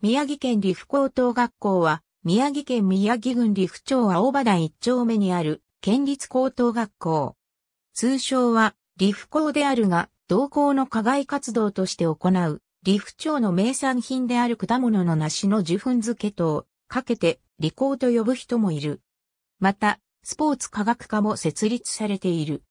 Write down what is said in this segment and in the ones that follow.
宮城県理府高等学校は、宮城県宮城郡理府町青葉台一丁目にある県立高等学校。通称は、理府校であるが、同校の課外活動として行う、理府町の名産品である果物の梨の受粉漬けと、かけて、理校と呼ぶ人もいる。また、スポーツ科学科も設立されている。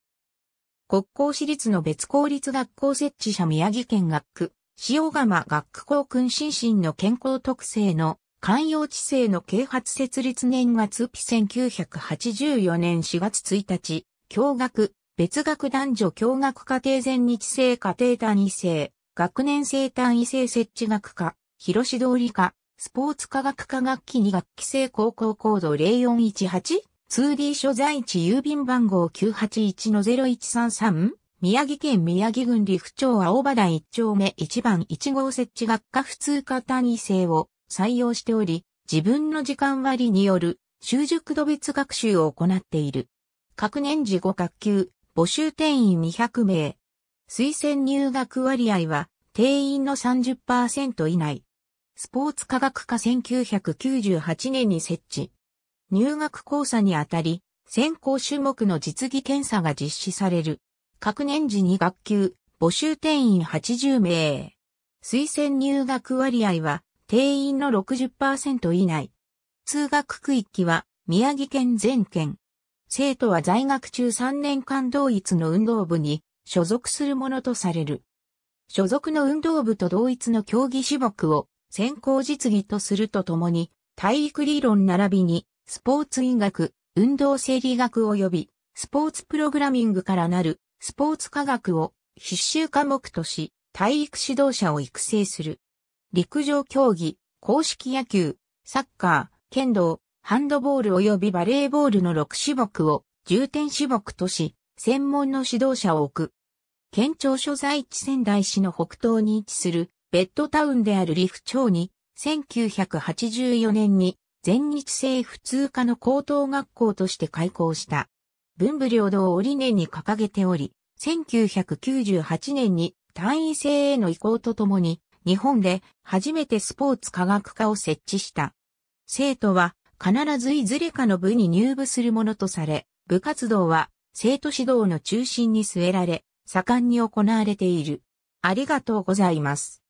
国交私立の別公立学校設置者宮城県学区塩釜学区校君心身の健康特性の寛容知性の啓発設立年月日1984年4月1日、教学、別学男女教学家庭全日制家庭単位制、学年生単位制設置学科、広志通り科、スポーツ科学科学期2学期制高校コード 0418?2D 所在地郵便番号 981-0133? 宮城県宮城郡陸町青葉台1丁目1番1号設置学科普通科単位制を採用しており、自分の時間割による習熟度別学習を行っている。各年次5学級、募集定員200名。推薦入学割合は定員の30%以内。スポーツ科学科1998年に設置。入学講座にあたり、専攻種目の実技検査が実施される。各年次に学級、募集定員80名。推薦入学割合は定員の60%以内。通学区域は宮城県全県。生徒は在学中3年間同一の運動部に所属するものとされる。所属の運動部と同一の競技種目を先行実技とするとともに、体育理論並びにスポーツ医学、運動生理学及びスポーツプログラミングからなるスポーツ科学を必修科目とし、体育指導者を育成する。陸上競技、公式野球、サッカー、剣道、ハンドボール及びバレーボールの6種目を重点種目とし、専門の指導者を置く。県庁所在地仙台市の北東に位置するベッドタウンであるリフ町に、1984年に全日制普通科の高等学校として開校した。文武両道を理念に掲げており、1998年に単位制への移行とともに、日本で初めてスポーツ科学科を設置した。生徒は必ずいずれかの部に入部するものとされ、部活動は生徒指導の中心に据えられ、盛んに行われている。ありがとうございます。